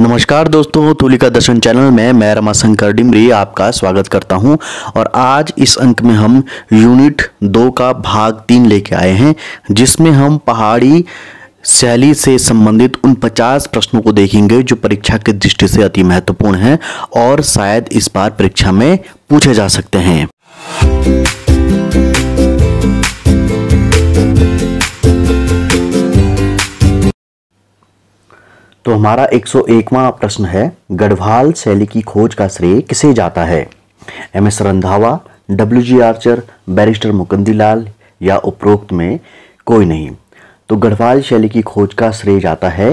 नमस्कार दोस्तों तुलिका दर्शन चैनल में मैं रमाशंकर डिमरी आपका स्वागत करता हूं और आज इस अंक में हम यूनिट दो का भाग तीन लेके आए हैं जिसमें हम पहाड़ी शैली से संबंधित उन 50 प्रश्नों को देखेंगे जो परीक्षा की दृष्टि से अति महत्वपूर्ण हैं और शायद इस बार परीक्षा में पूछे जा सकते हैं तो हमारा 101वां प्रश्न है गढ़वाल शैली की खोज का श्रेय किसे जाता है M S Randhawa W G Archer barrister Mukandi Lal या उपरोक्त में कोई नहीं तो गढ़वाल शैली की खोज का श्रेय जाता है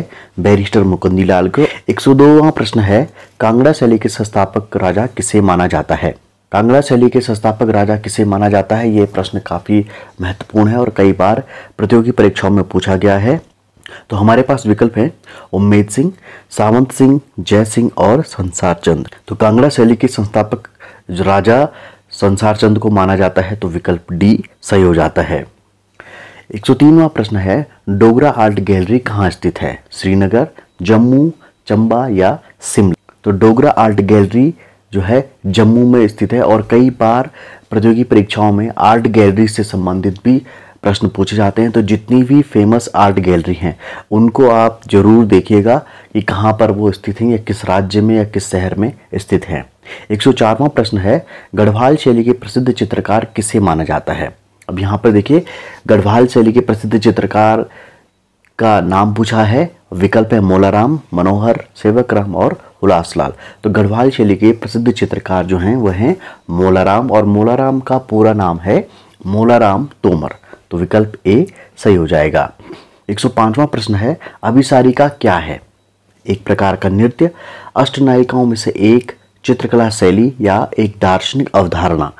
बैरिस्टर मुकंदी लाल को एक सौ प्रश्न है कांगड़ा शैली के संस्थापक राजा किसे माना जाता है कांगड़ा शैली के संस्थापक राजा किसे माना जाता है ये प्रश्न काफ़ी महत्वपूर्ण है और कई बार प्रतियोगी परीक्षाओं में पूछा गया है तो हमारे पास विकल्प हैं उम्मेद सिंह सावंत सिंह जय सिंह और संसार चंद तो कांगड़ा शैली के संस्थापक राजा संसार चंद को माना जाता है तो विकल्प डी सही हो जाता है 103वां प्रश्न है डोगरा आर्ट गैलरी कहाँ स्थित है श्रीनगर जम्मू चंबा या शिमला तो डोगरा आर्ट गैलरी जो है जम्मू में स्थित है और कई बार प्रतियोगी परीक्षाओं में आर्ट गैलरी से संबंधित भी प्रश्न पूछे जाते हैं तो जितनी भी फेमस आर्ट गैलरी हैं उनको आप ज़रूर देखिएगा कि कहाँ पर वो स्थित हैं या किस राज्य में या किस शहर में स्थित हैं एक सौ प्रश्न है गढ़वाल शैली के प्रसिद्ध चित्रकार किसे माना जाता है अब यहाँ पर देखिए गढ़वाल शैली के प्रसिद्ध चित्रकार का नाम पूछा है विकल्प है मोलाराम मनोहर सेवक राम और उल्लास लाल तो गढ़वाल शैली के प्रसिद्ध चित्रकार जो हैं वह हैं मोलाराम और मोलाराम का पूरा नाम है मोलाराम तोमर तो विकल्प ए सही हो जाएगा 105वां प्रश्न है अभिसारिका क्या है एक प्रकार का नृत्य अष्टनायिकाओं में से एक चित्रकला शैली या एक दार्शनिक अवधारणा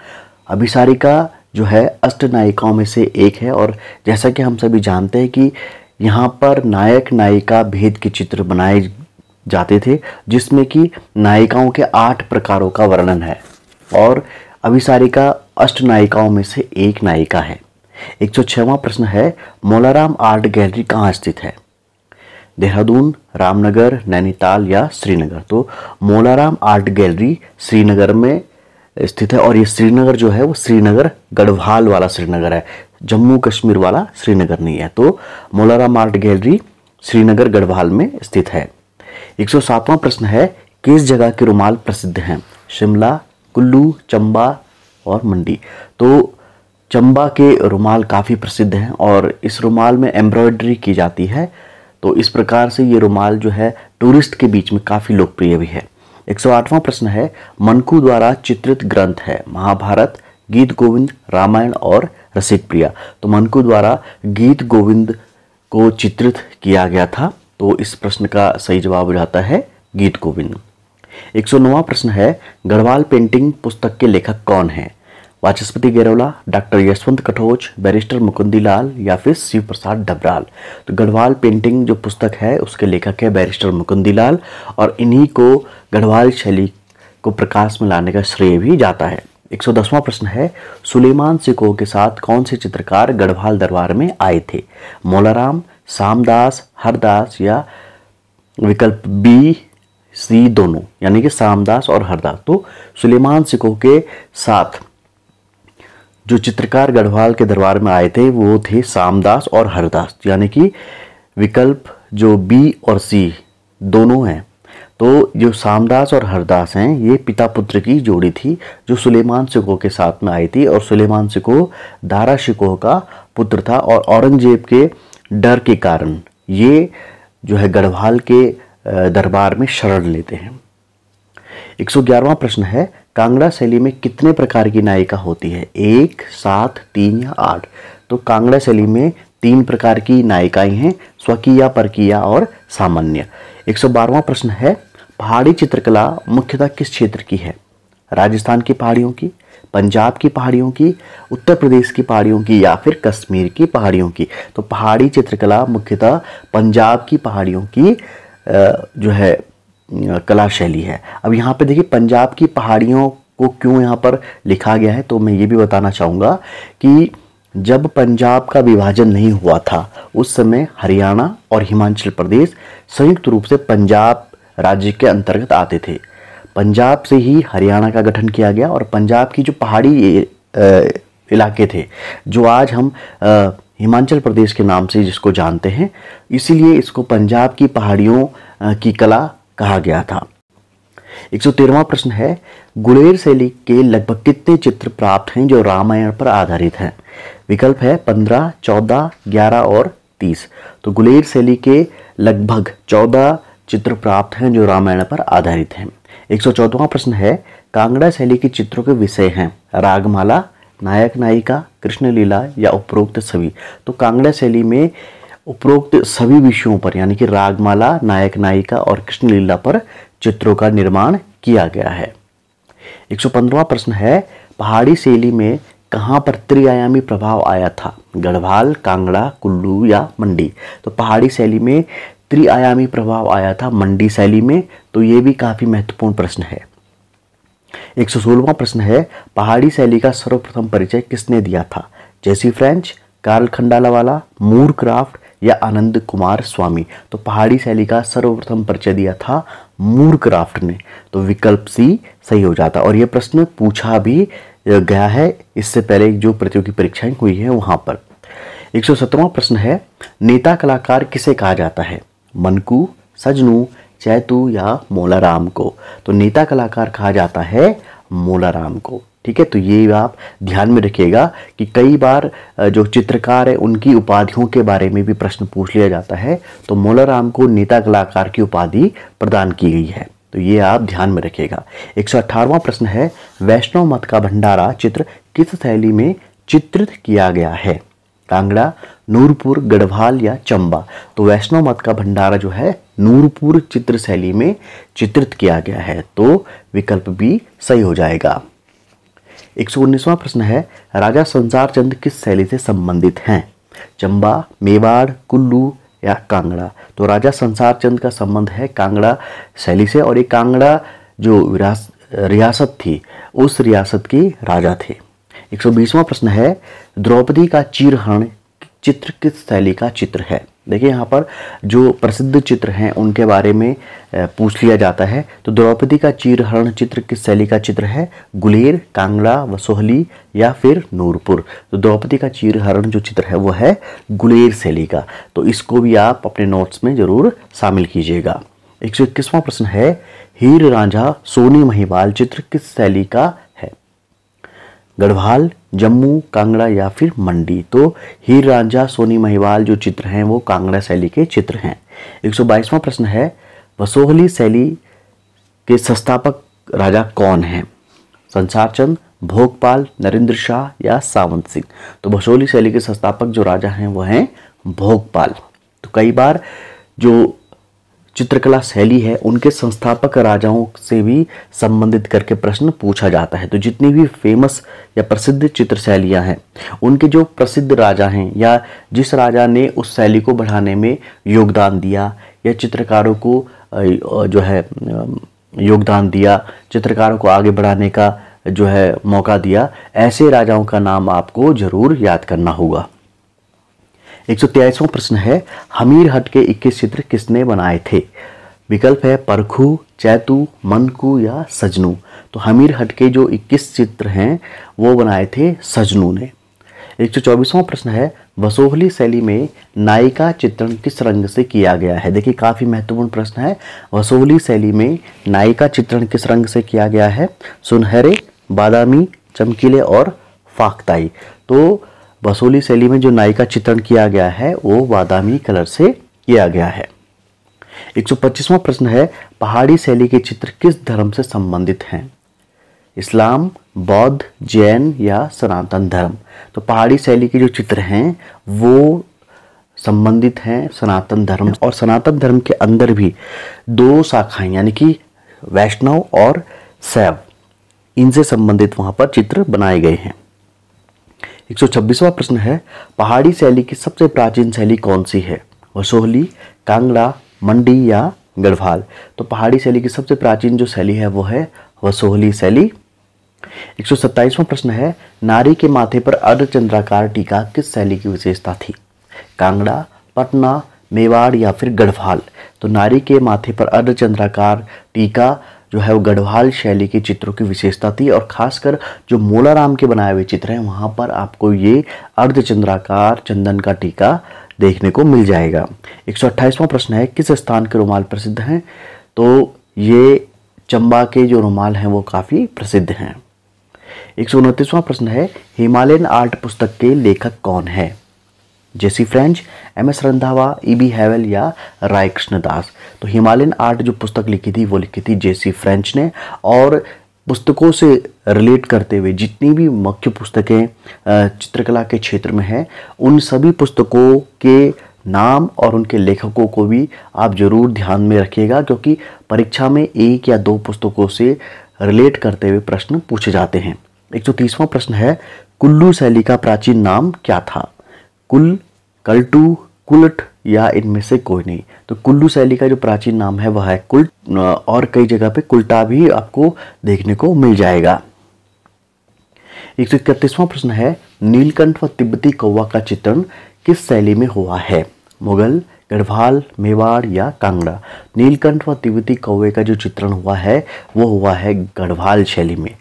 अभिसारिका जो है अष्टनायिकाओं में से एक है और जैसा कि हम सभी जानते हैं कि यहाँ पर नायक नायिका भेद के चित्र बनाए जाते थे जिसमें कि नायिकाओं के आठ प्रकारों का वर्णन है और अभिसारिका अष्टनायिकाओं में से एक नायिका है एक सौ छवा प्रश्न है मोलाराम आर्ट गैलरी कहाँ स्थित है देहरादून रामनगर नैनीताल या श्रीनगर तो मोलाराम आर्ट गैलरी श्रीनगर में स्थित है और ये श्रीनगर जो है वो श्रीनगर गढ़वाल वाला श्रीनगर है जम्मू कश्मीर वाला श्रीनगर नहीं है तो मोलाराम आर्ट गैलरी श्रीनगर गढ़वाल में स्थित है एक सौ प्रश्न है किस जगह के रुमाल प्रसिद्ध हैं शिमला कुल्लू चंबा और मंडी तो चंबा के रुमाल काफ़ी प्रसिद्ध हैं और इस रुमाल में एम्ब्रॉयडरी की जाती है तो इस प्रकार से ये रुमाल जो है टूरिस्ट के बीच में काफ़ी लोकप्रिय भी है आठवां प्रश्न है मनकू द्वारा चित्रित ग्रंथ है महाभारत गीत गोविंद रामायण और रसिक प्रिया तो मनकू द्वारा गीत गोविंद को चित्रित किया गया था तो इस प्रश्न का सही जवाब हो जाता है गीत गोविंद एक सौ प्रश्न है गढ़वाल पेंटिंग पुस्तक के लेखक कौन है वाचस्पति गेरौला डॉक्टर यशवंत कठोच बैरिस्टर मुकुंदी लाल या फिर शिव प्रसाद डबराल तो गढ़वाल पेंटिंग जो पुस्तक है उसके लेखक है बैरिस्टर मुकुंदी लाल और इन्हीं को गढ़वाल शैली को प्रकाश में लाने का श्रेय भी जाता है 110वां प्रश्न है सुलेमान सिको के साथ कौन से चित्रकार गढ़वाल दरबार में आए थे मोलाराम सामदास हरदास या विकल्प बी सी दोनों यानी कि सामदास और हरदास तो सुलेमान सिको के साथ जो चित्रकार गढ़वाल के दरबार में आए थे वो थे सामदास और हरदास यानी कि विकल्प जो बी और सी दोनों हैं तो जो सामदास और हरदास हैं ये पिता पुत्र की जोड़ी थी जो सुलेमान सिकोह के साथ में आई थी और सुलेमान सिकोह दारा शिकोह का पुत्र था और औरंगजेब के डर के कारण ये जो है गढ़वाल के दरबार में शरण लेते हैं 111वां प्रश्न है कांगड़ा शैली में कितने प्रकार की नायिका होती है एक सात तीन या आठ तो कांगड़ा शैली में तीन प्रकार की नायिकाएं हैं स्वकीय परकीय और सामान्य एक सौ बारवा प्रश्न है पहाड़ी चित्रकला मुख्यतः किस क्षेत्र की है राजस्थान की पहाड़ियों की पंजाब की पहाड़ियों की उत्तर प्रदेश की पहाड़ियों की या फिर कश्मीर की पहाड़ियों की तो पहाड़ी चित्रकला मुख्यतः पंजाब की पहाड़ियों की जो है कला शैली है अब यहाँ पे देखिए पंजाब की पहाड़ियों को क्यों यहाँ पर लिखा गया है तो मैं ये भी बताना चाहूँगा कि जब पंजाब का विभाजन नहीं हुआ था उस समय हरियाणा और हिमाचल प्रदेश संयुक्त रूप से पंजाब राज्य के अंतर्गत आते थे पंजाब से ही हरियाणा का गठन किया गया और पंजाब की जो पहाड़ी इलाके थे जो आज हम हिमाचल प्रदेश के नाम से जिसको जानते हैं इसीलिए इसको पंजाब की पहाड़ियों की कला कहा गया था एक सौ तेरवा प्रश्न है गुलेर शैली के लगभग कितने चित्र प्राप्त हैं जो रामायण पर आधारित हैं विकल्प है पंद्रह चौदह ग्यारह और तीस तो गुलेर शैली के लगभग चौदह चित्र प्राप्त हैं जो रामायण पर आधारित हैं एक सौ चौदवा प्रश्न है कांगड़ा शैली के चित्रों के विषय हैं रागमाला नायक नायिका कृष्ण लीला या उपरोक्त छवि तो कांगड़ा शैली में उपरोक्त सभी विषयों पर यानी कि रागमाला नायक नायिका और कृष्ण लीला पर चित्रों का निर्माण किया गया है 115वां प्रश्न है पहाड़ी शैली में कहाँ पर त्रिआयामी प्रभाव आया था गढ़वाल कांगड़ा कुल्लू या मंडी तो पहाड़ी शैली में त्रिआयामी प्रभाव आया था मंडी शैली में तो ये भी काफ़ी महत्वपूर्ण प्रश्न है एक सौ प्रश्न है पहाड़ी शैली का सर्वप्रथम परिचय किसने दिया था जेसी फ्रेंच कार्ल वाला मूर क्राफ्ट या आनंद कुमार स्वामी तो पहाड़ी शैली का सर्वप्रथम परिचय दिया था क्राफ्ट ने तो विकल्प सी सही हो जाता और यह प्रश्न पूछा भी गया है इससे पहले जो प्रतियोगी परीक्षाएं हुई है वहां पर एक प्रश्न है नेता कलाकार किसे कहा जाता है मनकू सजनू चैतू या मोलाराम को तो नेता कलाकार कहा जाता है मोलाराम को ठीक है तो ये आप ध्यान में रखिएगा कि कई बार जो चित्रकार है उनकी उपाधियों के बारे में भी प्रश्न पूछ लिया जाता है तो मोलाराम को नेता कलाकार की उपाधि प्रदान की गई है तो ये आप ध्यान में रखिएगा एक प्रश्न है वैष्णव मत का भंडारा चित्र किस शैली में चित्रित किया गया है कांगड़ा नूरपुर गढ़वाल या चंबा तो वैष्णव मत का भंडारा जो है नूरपुर चित्र शैली में चित्रित किया गया है तो विकल्प भी सही हो जाएगा एक प्रश्न है राजा संसार चंद किस शैली से संबंधित हैं चंबा मेवाड़ कुल्लू या कांगड़ा तो राजा संसार चंद का संबंध है कांगड़ा शैली से और ये कांगड़ा जो रियासत थी उस रियासत की राजा थे 120वां प्रश्न है द्रौपदी का चीरहरण चित्र किस शैली का चित्र है देखिए यहाँ पर जो प्रसिद्ध चित्र हैं उनके बारे में पूछ लिया जाता है तो द्रौपदी का चीरहरण चित्र किस शैली का चित्र है गुलेर कांगड़ा वसोहली या फिर नूरपुर तो द्रौपदी का चीरहरण जो चित्र है वो है गुलेर शैली का तो इसको भी आप अपने नोट्स में ज़रूर शामिल कीजिएगा एक सौ इक्कीसवां प्रश्न है हीर राझा सोनी महिवाल चित्र किस शैली का है गढ़वाल जम्मू कांगड़ा या फिर मंडी तो हीर राजा सोनी महिवाल जो चित्र हैं वो कांगड़ा शैली के चित्र हैं 122वां प्रश्न है वसोहली शैली के संस्थापक राजा कौन हैं चंद भोगपाल नरेंद्र शाह या सावंत सिंह तो भसोली शैली के संस्थापक जो राजा हैं वह हैं भोगपाल तो कई बार जो चित्रकला शैली है उनके संस्थापक राजाओं से भी संबंधित करके प्रश्न पूछा जाता है तो जितनी भी फेमस या प्रसिद्ध चित्र शैलियाँ हैं उनके जो प्रसिद्ध राजा हैं या जिस राजा ने उस शैली को बढ़ाने में योगदान दिया या चित्रकारों को जो है योगदान दिया चित्रकारों को आगे बढ़ाने का जो है मौका दिया ऐसे राजाओं का नाम आपको ज़रूर याद करना होगा एक प्रश्न है हमीर हट के इक्कीस चित्र किसने बनाए थे विकल्प है परखू चैतु मनकू या सजनू तो हमीर हट के जो 21 चित्र हैं वो बनाए थे सजनू ने एक सौ चौबीसवां प्रश्न है वसोहली शैली में नायिका चित्रण किस रंग से किया गया है देखिए काफ़ी महत्वपूर्ण प्रश्न है वसोहली शैली में नायिका चित्रण किस रंग से किया गया है सुनहरे बादामी चमकीले और फाकताई तो बसोली शैली में जो नाई का चित्रण किया गया है वो बादामी कलर से किया गया है 125वां प्रश्न है पहाड़ी शैली के चित्र किस धर्म से संबंधित हैं इस्लाम बौद्ध जैन या सनातन धर्म तो पहाड़ी शैली के जो चित्र हैं वो संबंधित हैं सनातन धर्म और सनातन धर्म के अंदर भी दो शाखाएं यानी कि वैष्णव और शैव इनसे संबंधित वहाँ पर चित्र बनाए गए हैं एक प्रश्न है पहाड़ी शैली की सबसे प्राचीन शैली कौन सी है वसोहली कांगड़ा मंडी या गढ़वाल तो पहाड़ी शैली की सबसे प्राचीन जो शैली है वो है वसोहली शैली एक सौ सत्ताईसवां प्रश्न है नारी के माथे पर अर्धचंद्राकार टीका किस शैली की विशेषता थी कांगड़ा पटना मेवाड़ या फिर गढ़वाल तो नारी के माथे पर अर्धचंद्राकार टीका जो है वो गढ़वाल शैली के चित्रों की विशेषता थी और खासकर जो मोलाराम के बनाए हुए चित्र हैं वहाँ पर आपको ये अर्धचंद्राकार चंदन का टीका देखने को मिल जाएगा एक प्रश्न है किस स्थान के रुमाल प्रसिद्ध हैं तो ये चंबा के जो रुमाल हैं वो काफ़ी प्रसिद्ध हैं एक प्रश्न है हिमालयन आर्ट पुस्तक के लेखक कौन है J C French M S Randhawa E B Havell या राय कृष्णदास तो हिमालयन आर्ट जो पुस्तक लिखी थी वो लिखी थी जेसी फ्रेंच ने और पुस्तकों से रिलेट करते हुए जितनी भी मुख्य पुस्तकें चित्रकला के क्षेत्र में हैं उन सभी पुस्तकों के नाम और उनके लेखकों को भी आप ज़रूर ध्यान में रखिएगा क्योंकि परीक्षा में एक या दो पुस्तकों से रिलेट करते हुए प्रश्न पूछे जाते हैं एक सौ तीसवां प्रश्न है कुल्लू शैली का प्राचीन नाम क्या था कुल कल्टू कुलट या इनमें से कोई नहीं तो कुल्लू शैली का जो प्राचीन नाम है वह है कुल्ट और कई जगह पे कुल्टा भी आपको देखने को मिल जाएगा एक सौ इकतीसवां प्रश्न है नीलकंठ व तिब्बती कौवा का चित्रण किस शैली में हुआ है मुगल गढ़वाल मेवाड़ या कांगड़ा नीलकंठ व तिब्बती कौवे का जो चित्रण हुआ है वो हुआ है गढ़वाल शैली में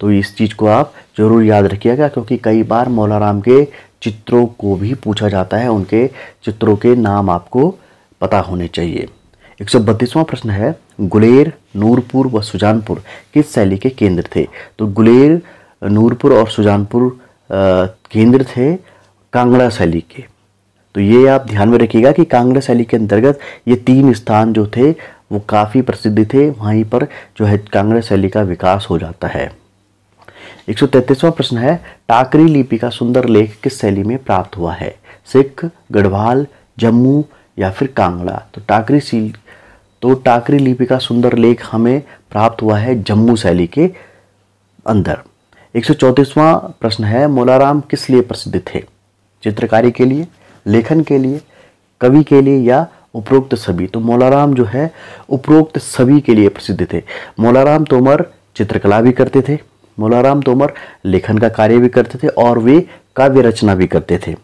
तो इस चीज़ को आप जरूर याद रखिएगा क्योंकि कई बार मौलाराम के चित्रों को भी पूछा जाता है उनके चित्रों के नाम आपको पता होने चाहिए एक सौ प्रश्न है गुलेर नूरपुर व सुजानपुर किस शैली के केंद्र थे तो गुलेर नूरपुर और सुजानपुर केंद्र थे कांगड़ा शैली के तो ये आप ध्यान में रखिएगा कि कांगड़ा शैली के अंतर्गत ये तीन स्थान जो थे वो काफ़ी प्रसिद्ध थे वहीं पर जो है कांगड़ा शैली का विकास हो जाता है एक सौ प्रश्न है टाकरी लिपि का सुंदर लेख किस शैली में प्राप्त हुआ है सिख गढ़वाल जम्मू या फिर कांगड़ा तो टाकरी सील तो टाकरी लिपि का सुंदर लेख हमें प्राप्त हुआ है जम्मू शैली के अंदर एक सौ प्रश्न है मोलाराम किस लिए प्रसिद्ध थे चित्रकारी के लिए लेखन के लिए कवि के लिए या उपरोक्त सभी तो मोलाराम जो है उपरोक्त सभी के लिए प्रसिद्ध थे मोलाराम तोमर चित्रकला भी करते थे मौलाराम तोमर लेखन का कार्य भी करते थे और वे काव्य रचना भी करते थे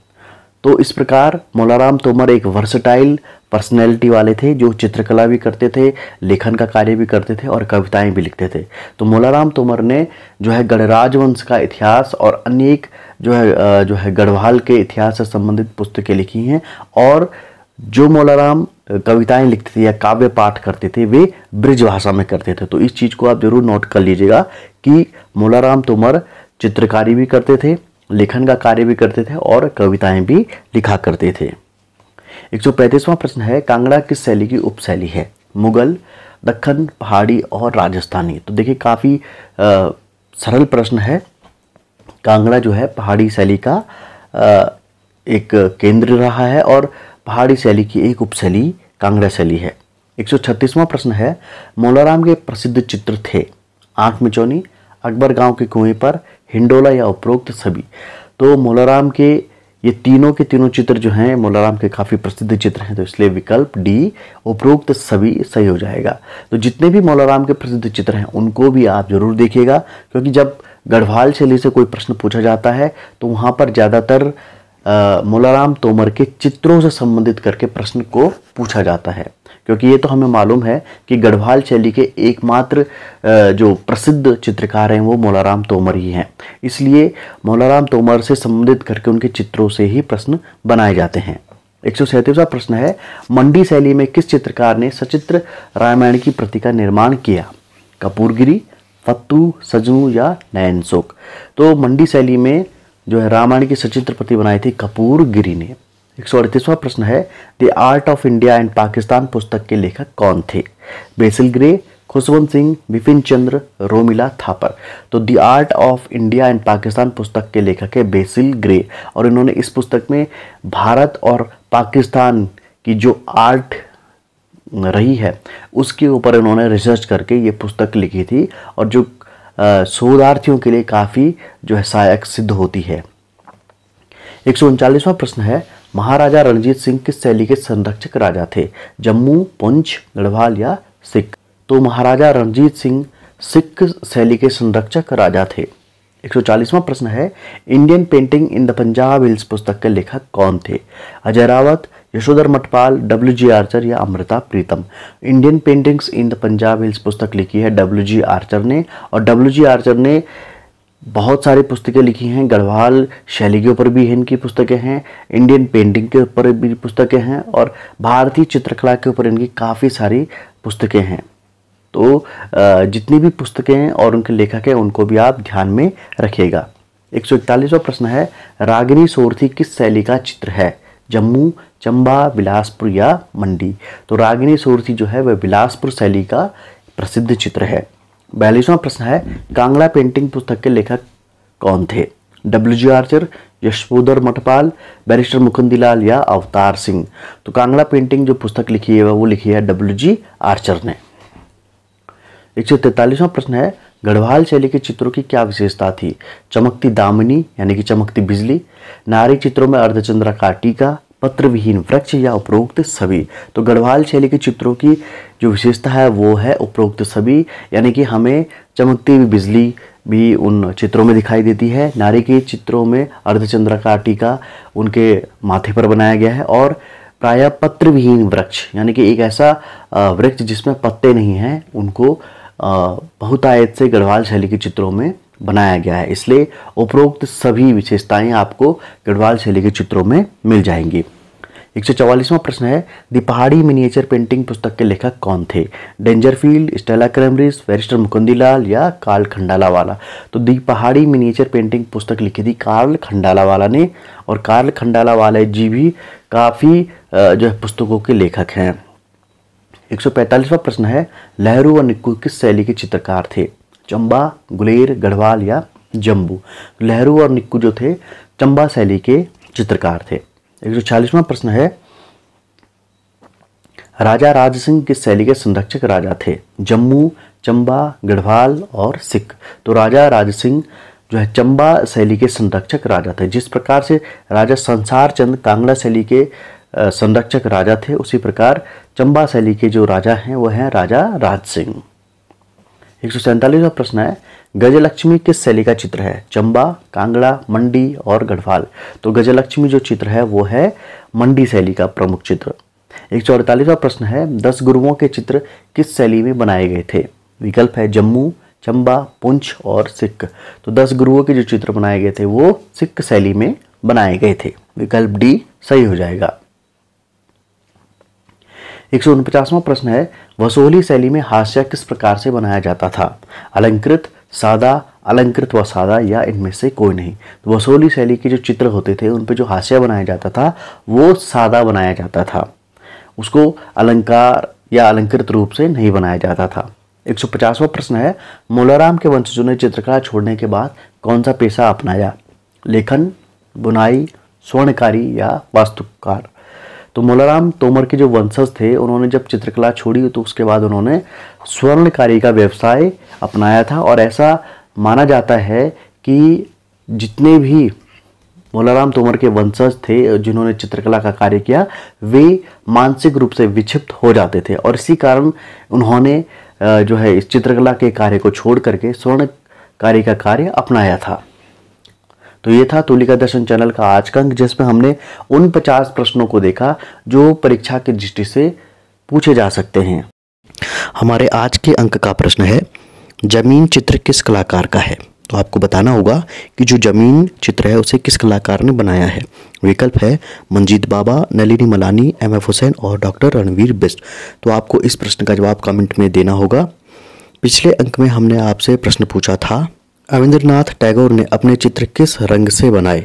तो इस प्रकार मौलाराम तोमर एक वर्सटाइल पर्सनैलिटी वाले थे जो चित्रकला भी करते थे लेखन का कार्य भी करते थे और कविताएं भी लिखते थे तो मौलाराम तोमर ने जो है गणराज वंश का इतिहास और अनेक जो है जो है गढ़वाल के इतिहास से संबंधित पुस्तकें लिखी हैं और जो मौलाराम कविताएं लिखते थे या काव्य पाठ करते थे वे ब्रिज भाषा में करते थे तो इस चीज़ को आप ज़रूर नोट कर लीजिएगा कि मौलाराम तोमर चित्रकारी भी करते थे लेखन का कार्य भी करते थे और कविताएं भी लिखा करते थे एक सौ पैंतीसवां प्रश्न है कांगड़ा किस शैली की उपशैली है मुगल दखन पहाड़ी और राजस्थानी तो देखिए काफ़ी सरल प्रश्न है कांगड़ा जो है पहाड़ी शैली का आ, एक केंद्र रहा है और पहाड़ी शैली की एक उपशैली कांगड़ा शैली है 136वां प्रश्न है मौलाराम के प्रसिद्ध चित्र थे आंख मिचौनी अकबर गांव के कुएं पर हिंडोला या उपरोक्त सभी तो मौलाराम के ये तीनों के तीनों चित्र जो हैं मोलाराम के काफ़ी प्रसिद्ध चित्र हैं तो इसलिए विकल्प डी उपरोक्त सभी सही हो जाएगा तो जितने भी मौलाराम के प्रसिद्ध चित्र हैं उनको भी आप जरूर देखिएगा क्योंकि जब गढ़वाल शैली से कोई प्रश्न पूछा जाता है तो वहाँ पर ज़्यादातर मोलाराम तोमर के चित्रों से संबंधित करके प्रश्न को पूछा जाता है क्योंकि ये तो हमें मालूम है कि गढ़वाल शैली के एकमात्र जो प्रसिद्ध चित्रकार हैं वो मौलाराम तोमर ही हैं इसलिए मौलाराम तोमर से संबंधित करके उनके चित्रों से ही प्रश्न बनाए जाते हैं एक सौ सैंतीसवा प्रश्न है मंडी शैली में किस चित्रकार ने सचित्र रामायण की प्रति का निर्माण किया कपूरगिरी फत्तू सजनू या नयन तो मंडी शैली में जो है रामायण की सचित्र प्रति बनाई थी कपूर गिरी ने एक प्रश्न है the art of India and Pakistan पुस्तक के लेखक कौन थे बेसिल ग्रे खुशवंत सिंह बिपिन चंद्र रोमिला थापर तो the art of India and Pakistan पुस्तक के लेखक है बेसिल ग्रे और इन्होंने इस पुस्तक में भारत और पाकिस्तान की जो आर्ट रही है उसके ऊपर इन्होंने रिसर्च करके ये पुस्तक लिखी थी और जो शोधार्थियों के लिए काफ़ी जो है सहायक सिद्ध होती है एक प्रश्न है महाराजा रणजीत सिंह किस शैली के संरक्षक राजा थे जम्मू पुंछ गढ़वाल या सिख तो महाराजा रणजीत सिंह सिख शैली के संरक्षक राजा थे 140वां प्रश्न है Indian painting in the Punjab hills पुस्तक के लेखक कौन थे Ajay Rawat Yashodhar Mathpal W G Archer या Amrita Pritam Indian paintings in the Punjab hills पुस्तक लिखी है डब्ल्यू जी आर्चर ने और डब्ल्यू जी आर्चर ने बहुत सारी पुस्तकें लिखी हैं गढ़वाल शैली के ऊपर भी इनकी पुस्तकें हैं इंडियन पेंटिंग के ऊपर भी पुस्तकें हैं और भारतीय चित्रकला के ऊपर इनकी काफ़ी सारी पुस्तकें हैं तो जितनी भी पुस्तकें हैं और उनके लेखक हैं उनको भी आप ध्यान में रखिएगा एक सौ प्रश्न है रागिनी सोरथी किस शैली का चित्र है जम्मू चंबा बिलासपुर या मंडी तो रागिनी सोरथी जो है वह बिलासपुर शैली का प्रसिद्ध चित्र है बयालीसवा प्रश्न है कांगड़ा पेंटिंग पुस्तक के लेखक कौन थे W G Archer Yashodhar Mathpal barrister Mukundilal या अवतार सिंह तो कांगड़ा पेंटिंग जो पुस्तक लिखी है वो लिखी है डब्ल्यू जी आर्चर ने एक सौ तैतालीसवां प्रश्न है गढ़वाल शैली के चित्रों की क्या विशेषता थी चमकती दामिनी यानी कि चमकती बिजली नारी चित्रों में अर्धचंद्रा का टीका पत्रविहीन वृक्ष या उपरोक्त सभी तो गढ़वाल शैली के चित्रों की जो विशेषता है वो है उपरोक्त सभी यानी कि हमें चमकती हुई बिजली भी उन चित्रों में दिखाई देती है नारी के चित्रों में अर्धचंद्र का टीका उनके माथे पर बनाया गया है और प्रायः पत्रविहीन वृक्ष यानी कि एक ऐसा वृक्ष जिसमें पत्ते नहीं हैं उनको बहुतायत से गढ़वाल शैली के चित्रों में बनाया गया है इसलिए उपरोक्त सभी विशेषताएं आपको गढ़वाल शैली के चित्रों में मिल जाएंगी एक सौ चौवालीसवां प्रश्न है दी पहाड़ी मिनिएचर पेंटिंग पुस्तक के लेखक कौन थे Dangerfield Stella Kramrisch barrister Mukundilal या कार्ल वाला तो दी पहाड़ी मिनिएचर पेंटिंग पुस्तक लिखी थी कार्ल वाला ने और कार्ल वाले जी भी काफ़ी जो है पुस्तकों के लेखक हैं 145वां प्रश्न है लहरू व निक्कू किस शैली के चित्रकार थे चंबा गुलेर गढ़वाल या जम्बू लहरू और निक्कू जो थे चंबा शैली के चित्रकार थे एक प्रश्न है राजा राज सिंह किस शैली के संरक्षक राजा थे जम्मू चंबा गढ़वाल और सिख तो राजा राज सिंह जो है चंबा शैली के संरक्षक राजा थे जिस प्रकार से राजा संसार चंद कांगड़ा शैली के संरक्षक राजा थे उसी प्रकार चंबा शैली के जो राजा हैं वह हैं राजा राज सिंह एक सौ सैंतालीसवा प्रश्न है गजलक्ष्मी किस शैली का चित्र है चंबा कांगड़ा मंडी और गढ़वाल तो गजलक्ष्मी जो चित्र है वो है मंडी शैली का प्रमुख चित्र एक सौ अड़तालीसवा प्रश्न है दस गुरुओं के चित्र किस शैली में बनाए गए थे विकल्प है जम्मू चंबा पुंछ और सिख तो दस गुरुओं के जो चित्र बनाए गए थे वो सिख शैली में बनाए गए थे विकल्प डी सही हो जाएगा एक प्रश्न है वसोली शैली में हास्य किस प्रकार से बनाया जाता था अलंकृत सादा अलंकृत व सादा या इनमें से कोई नहीं तो वसोली शैली के जो चित्र होते थे उन पर जो हास्य बनाया जाता था वो सादा बनाया जाता था उसको अलंकार या अलंकृत रूप से नहीं बनाया जाता था एक सौ पचासवा प्रश्न है मोलाराम के वंशजों ने चित्रकला छोड़ने के बाद कौन सा पेशा अपनाया लेखन बुनाई स्वर्णकारी या वास्तुकार तो मोलाराम तोमर के जो वंशज थे उन्होंने जब चित्रकला छोड़ी तो उसके बाद उन्होंने स्वर्णकारी का व्यवसाय अपनाया था और ऐसा माना जाता है कि जितने भी मोलाराम तोमर के वंशज थे जिन्होंने चित्रकला का कार्य किया वे मानसिक रूप से विक्षिप्त हो जाते थे और इसी कारण उन्होंने जो है इस चित्रकला के कार्य को छोड़ करके स्वर्ण कार्य का कार्य अपनाया था तो ये था तुलिका दर्शन चैनल का आज का अंक जिसमें हमने उन पचास प्रश्नों को देखा जो परीक्षा की दृष्टि से पूछे जा सकते हैं हमारे आज के अंक का प्रश्न है जमीन चित्र किस कलाकार का है तो आपको बताना होगा कि जो जमीन चित्र है उसे किस कलाकार ने बनाया है विकल्प है मंजीत बाबा नलिनी मलानी एम एफ हुसैन और डॉक्टर रणवीर बिस्ट तो आपको इस प्रश्न का जवाब कमेंट में देना होगा पिछले अंक में हमने आपसे प्रश्न पूछा था रविंद्रनाथ टैगोर ने अपने चित्र किस रंग से बनाए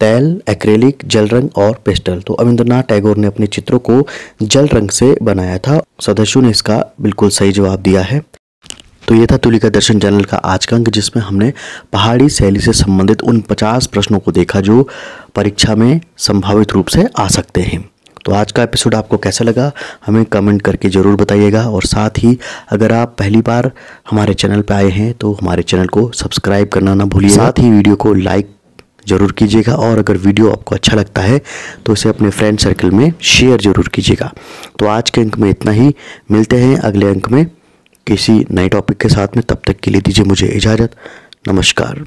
तैल एक्रेलिक जल रंग और पेस्टल तो रविंद्रनाथ टैगोर ने अपने चित्रों को जल रंग से बनाया था सदस्यों ने इसका बिल्कुल सही जवाब दिया है तो ये था तुलिका दर्शन चैनल का आज का अंक जिसमें हमने पहाड़ी शैली से संबंधित उन 50 प्रश्नों को देखा जो परीक्षा में संभावित रूप से आ सकते हैं तो आज का एपिसोड आपको कैसा लगा हमें कमेंट करके ज़रूर बताइएगा और साथ ही अगर आप पहली बार हमारे चैनल पर आए हैं तो हमारे चैनल को सब्सक्राइब करना ना भूलिए साथ ही वीडियो को लाइक ज़रूर कीजिएगा और अगर वीडियो आपको अच्छा लगता है तो इसे अपने फ्रेंड सर्कल में शेयर ज़रूर कीजिएगा तो आज के अंक में इतना ही मिलते हैं अगले अंक में किसी नए टॉपिक के साथ में तब तक के लिए दीजिए मुझे इजाज़त नमस्कार